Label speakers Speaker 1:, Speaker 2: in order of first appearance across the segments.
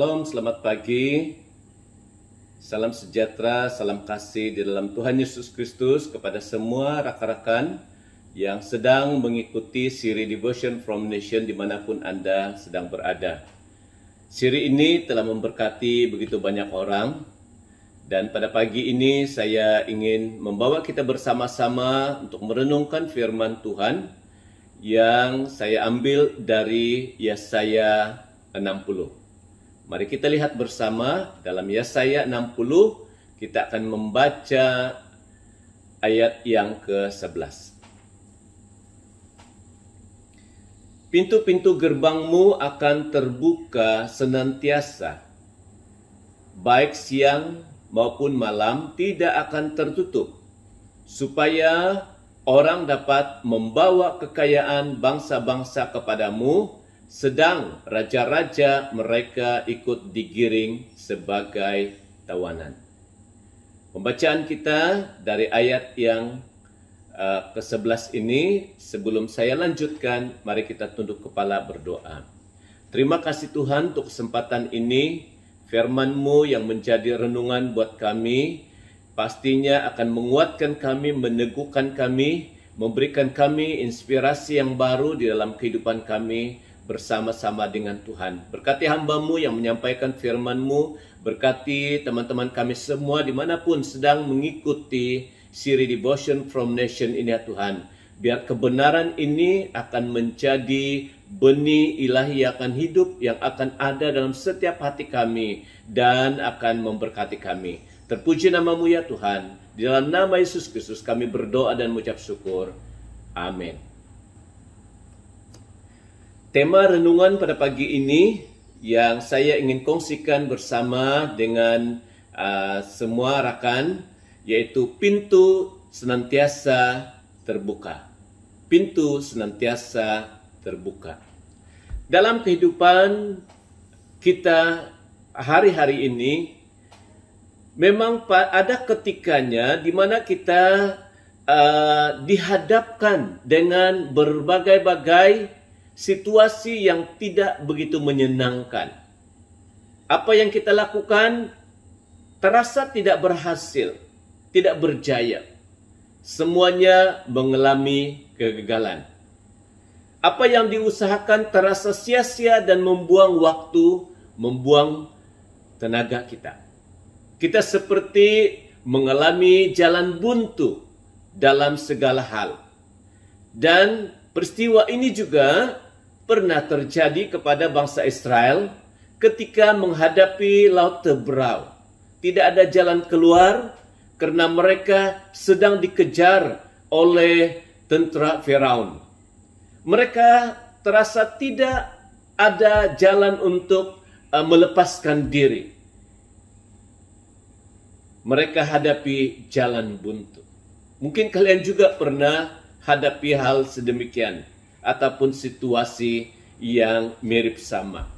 Speaker 1: Shalom, selamat pagi. Salam sejahtera, salam kasih di dalam Tuhan Yesus Kristus kepada semua rakan-rakan yang sedang mengikuti siri Devotion from Nation dimanapun Anda sedang berada. Siri ini telah memberkati begitu banyak orang dan pada pagi ini saya ingin membawa kita bersama-sama untuk merenungkan firman Tuhan yang saya ambil dari Yesaya 60. Mari kita lihat bersama dalam Yesaya 60 kita akan membaca ayat yang ke-11. Pintu-pintu gerbangmu akan terbuka senantiasa, baik siang maupun malam tidak akan tertutup, supaya orang dapat membawa kekayaan bangsa-bangsa kepadamu sedang raja-raja mereka ikut digiring sebagai tawanan. Pembacaan kita dari ayat yang eh, ke-11 ini, sebelum saya lanjutkan, mari kita tunduk kepala berdoa. Terima kasih Tuhan untuk kesempatan ini, firman-Mu yang menjadi renungan buat kami, pastinya akan menguatkan kami, meneguhkan kami, memberikan kami inspirasi yang baru di dalam kehidupan kami, bersama-sama dengan Tuhan. Berkati hambamu yang menyampaikan firmanmu, berkati teman-teman kami semua dimanapun sedang mengikuti siri devotion from nation ini ya Tuhan. Biar kebenaran ini akan menjadi benih ilahi yang akan hidup, yang akan ada dalam setiap hati kami, dan akan memberkati kami. Terpuji namamu ya Tuhan. Di dalam nama Yesus Kristus kami berdoa dan mengucap syukur. Amin. Tema renungan pada pagi ini yang saya ingin kongsikan bersama dengan uh, semua rakan yaitu pintu senantiasa terbuka. Pintu senantiasa terbuka. Dalam kehidupan kita hari-hari ini memang ada ketikanya di mana kita uh, dihadapkan dengan berbagai-bagai situasi yang tidak begitu menyenangkan. Apa yang kita lakukan terasa tidak berhasil, tidak berjaya. Semuanya mengalami kegagalan. Apa yang diusahakan terasa sia-sia dan membuang waktu, membuang tenaga kita. Kita seperti mengalami jalan buntu dalam segala hal. Dan peristiwa ini juga pernah terjadi kepada bangsa Israel ketika menghadapi laut teberau. Tidak ada jalan keluar karena mereka sedang dikejar oleh tentara Firaun. Mereka terasa tidak ada jalan untuk uh, melepaskan diri. Mereka hadapi jalan buntu. Mungkin kalian juga pernah hadapi hal sedemikian ataupun situasi yang mirip sama.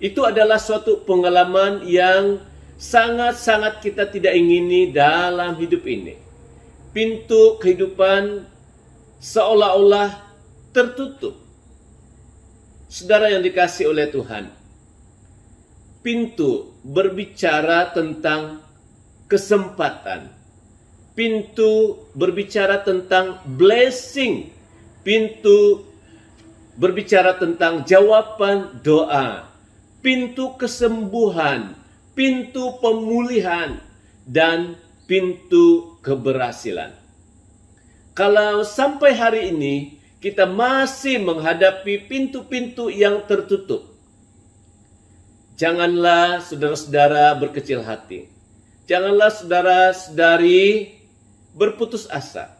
Speaker 1: Itu adalah suatu pengalaman yang sangat-sangat kita tidak ingini dalam hidup ini. Pintu kehidupan seolah-olah tertutup. Saudara yang dikasih oleh Tuhan, pintu berbicara tentang kesempatan. Pintu berbicara tentang blessing. Pintu berbicara tentang jawaban doa, pintu kesembuhan, pintu pemulihan, dan pintu keberhasilan. Kalau sampai hari ini kita masih menghadapi pintu-pintu yang tertutup, janganlah saudara-saudara berkecil hati, janganlah saudara-saudari berputus asa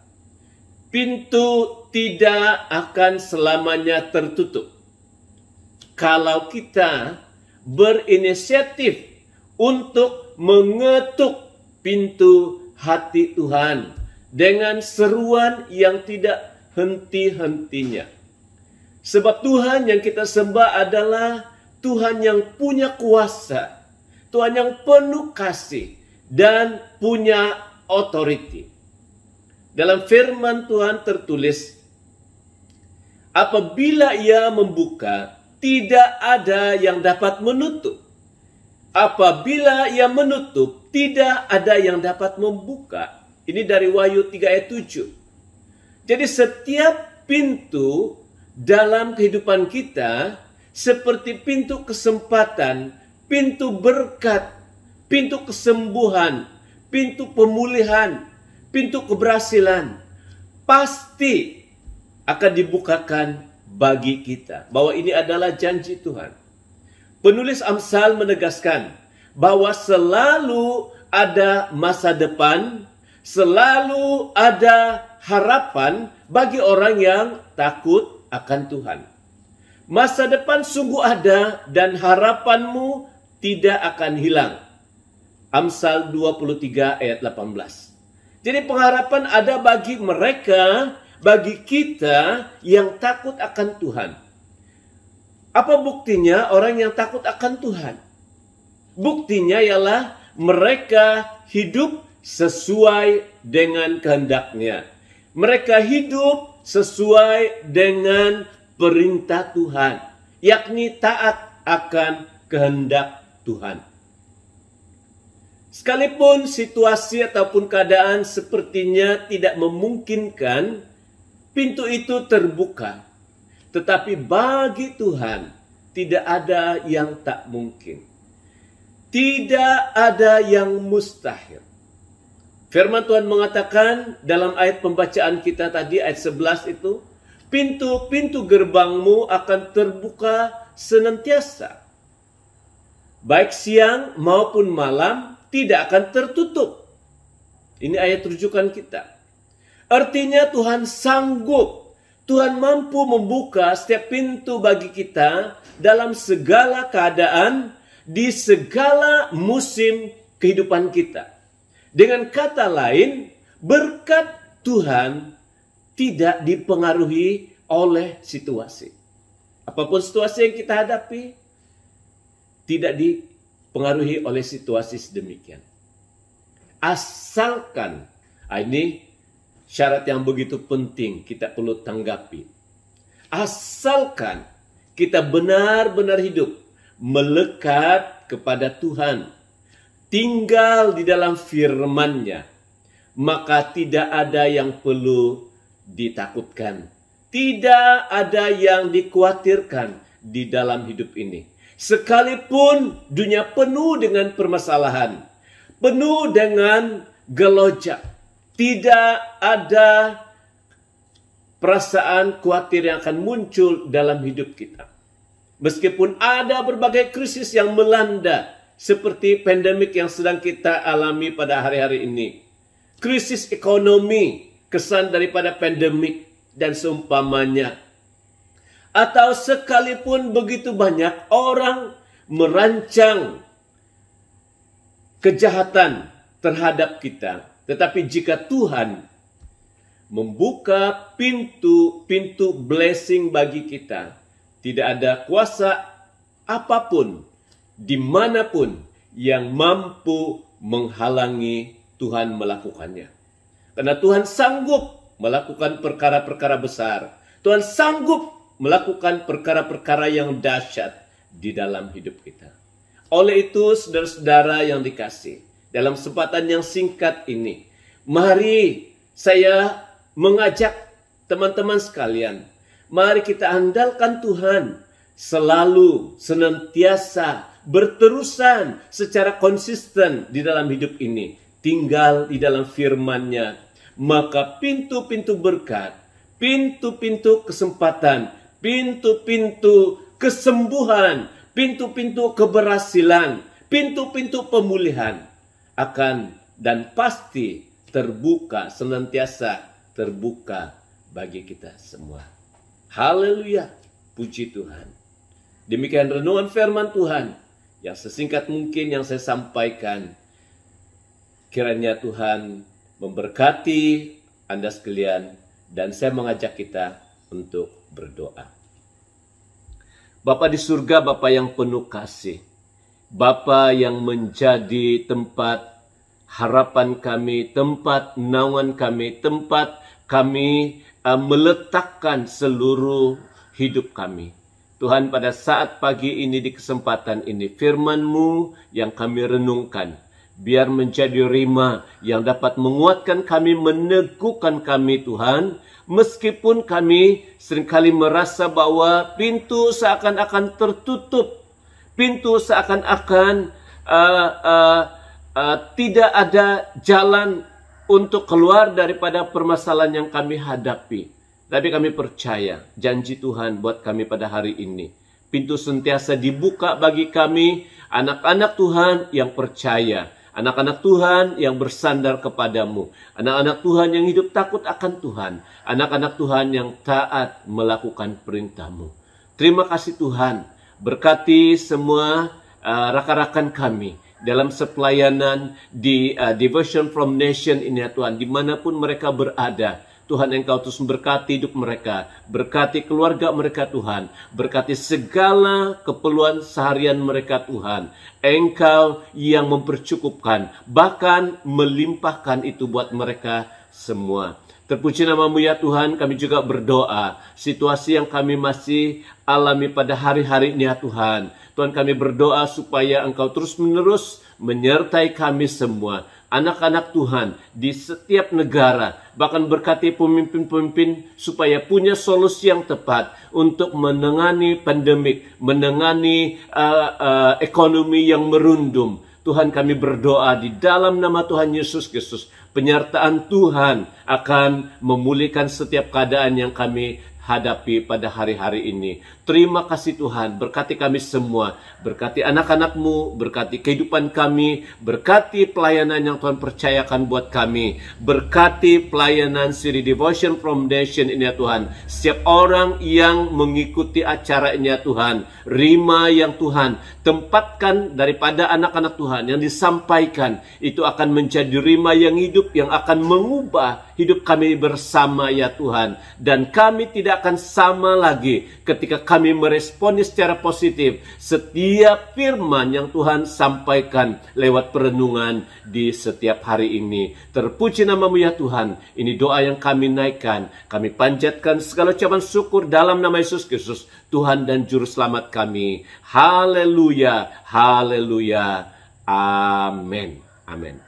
Speaker 1: Pintu tidak akan selamanya tertutup. Kalau kita berinisiatif untuk mengetuk pintu hati Tuhan dengan seruan yang tidak henti-hentinya. Sebab Tuhan yang kita sembah adalah Tuhan yang punya kuasa, Tuhan yang penuh kasih dan punya otoriti. Dalam firman Tuhan tertulis, apabila ia membuka, tidak ada yang dapat menutup. Apabila ia menutup, tidak ada yang dapat membuka. Ini dari Wahyu 3 ayat 7. Jadi setiap pintu dalam kehidupan kita seperti pintu kesempatan, pintu berkat, pintu kesembuhan, pintu pemulihan, pintu keberhasilan pasti akan dibukakan bagi kita. Bahwa ini adalah janji Tuhan. Penulis Amsal menegaskan bahwa selalu ada masa depan, selalu ada harapan bagi orang yang takut akan Tuhan. Masa depan sungguh ada dan harapanmu tidak akan hilang. Amsal 23 ayat 18. Jadi pengharapan ada bagi mereka, bagi kita yang takut akan Tuhan. Apa buktinya orang yang takut akan Tuhan? Buktinya ialah mereka hidup sesuai dengan kehendaknya. Mereka hidup sesuai dengan perintah Tuhan, yakni taat akan kehendak Tuhan. Sekalipun situasi ataupun keadaan sepertinya tidak memungkinkan pintu itu terbuka. Tetapi bagi Tuhan tidak ada yang tak mungkin. Tidak ada yang mustahil. Firman Tuhan mengatakan dalam ayat pembacaan kita tadi ayat 11 itu, pintu-pintu gerbangmu akan terbuka senantiasa. Baik siang maupun malam tidak akan tertutup. Ini ayat rujukan kita. Artinya Tuhan sanggup, Tuhan mampu membuka setiap pintu bagi kita dalam segala keadaan, di segala musim kehidupan kita. Dengan kata lain, berkat Tuhan tidak dipengaruhi oleh situasi. Apapun situasi yang kita hadapi, tidak di dipengaruhi oleh situasi sedemikian. Asalkan, ah, ini syarat yang begitu penting kita perlu tanggapi. Asalkan kita benar-benar hidup melekat kepada Tuhan, tinggal di dalam firman-Nya, maka tidak ada yang perlu ditakutkan. Tidak ada yang dikhawatirkan di dalam hidup ini Sekalipun dunia penuh dengan permasalahan, penuh dengan gelojak, tidak ada perasaan khawatir yang akan muncul dalam hidup kita. Meskipun ada berbagai krisis yang melanda, seperti pandemik yang sedang kita alami pada hari-hari ini, krisis ekonomi, kesan daripada pandemik, dan seumpamanya atau sekalipun begitu banyak orang merancang kejahatan terhadap kita, tetapi jika Tuhan membuka pintu-pintu blessing bagi kita, tidak ada kuasa apapun dimanapun yang mampu menghalangi Tuhan melakukannya. Karena Tuhan sanggup melakukan perkara-perkara besar. Tuhan sanggup melakukan perkara-perkara yang dahsyat di dalam hidup kita. Oleh itu, saudara-saudara yang dikasih, dalam kesempatan yang singkat ini, mari saya mengajak teman-teman sekalian, mari kita andalkan Tuhan selalu, senantiasa, berterusan secara konsisten di dalam hidup ini. Tinggal di dalam firmannya. Maka pintu-pintu berkat, pintu-pintu kesempatan pintu-pintu kesembuhan, pintu-pintu keberhasilan, pintu-pintu pemulihan akan dan pasti terbuka, senantiasa terbuka bagi kita semua. Haleluya, puji Tuhan. Demikian renungan firman Tuhan yang sesingkat mungkin yang saya sampaikan. Kiranya Tuhan memberkati Anda sekalian dan saya mengajak kita untuk berdoa. Bapa di surga, Bapa yang penuh kasih, Bapa yang menjadi tempat harapan kami, tempat naungan kami, tempat kami uh, meletakkan seluruh hidup kami. Tuhan pada saat pagi ini di kesempatan ini firman-Mu yang kami renungkan biar menjadi rima yang dapat menguatkan kami, meneguhkan kami Tuhan Meskipun kami seringkali merasa bahwa pintu seakan-akan tertutup, pintu seakan-akan uh, uh, uh, tidak ada jalan untuk keluar daripada permasalahan yang kami hadapi. Tapi kami percaya janji Tuhan buat kami pada hari ini. Pintu sentiasa dibuka bagi kami, anak-anak Tuhan yang percaya Anak-anak Tuhan yang bersandar kepadamu. Anak-anak Tuhan yang hidup takut akan Tuhan. Anak-anak Tuhan yang taat melakukan perintahmu. Terima kasih Tuhan. Berkati semua uh, rakan-rakan kami dalam sepelayanan di uh, Devotion from Nation ini ya Tuhan. Dimanapun mereka berada. Tuhan Engkau terus memberkati hidup mereka, berkati keluarga mereka Tuhan, berkati segala keperluan seharian mereka Tuhan. Engkau yang mempercukupkan, bahkan melimpahkan itu buat mereka semua. Terpuji namamu ya Tuhan, kami juga berdoa. Situasi yang kami masih alami pada hari-hari ini ya Tuhan. Tuhan kami berdoa supaya Engkau terus-menerus menyertai kami semua anak-anak Tuhan di setiap negara, bahkan berkati pemimpin-pemimpin supaya punya solusi yang tepat untuk menangani pandemik, menangani uh, uh, ekonomi yang merundum. Tuhan kami berdoa di dalam nama Tuhan Yesus Kristus, penyertaan Tuhan akan memulihkan setiap keadaan yang kami hadapi pada hari-hari ini. Terima kasih Tuhan, berkati kami semua, berkati anak-anakmu, berkati kehidupan kami, berkati pelayanan yang Tuhan percayakan buat kami, berkati pelayanan Siri Devotion from Nation ini ya Tuhan. Setiap orang yang mengikuti acara ini ya Tuhan, rima yang Tuhan, tempatkan daripada anak-anak Tuhan yang disampaikan, itu akan menjadi rima yang hidup, yang akan mengubah hidup kami bersama ya Tuhan. Dan kami tidak tidak akan sama lagi ketika kami meresponi secara positif setiap firman yang Tuhan sampaikan lewat perenungan di setiap hari ini. Terpuji namamu ya Tuhan, ini doa yang kami naikkan. Kami panjatkan segala ucapan syukur dalam nama Yesus Kristus, Tuhan dan Juru Selamat kami. Haleluya, haleluya, amin. Amin.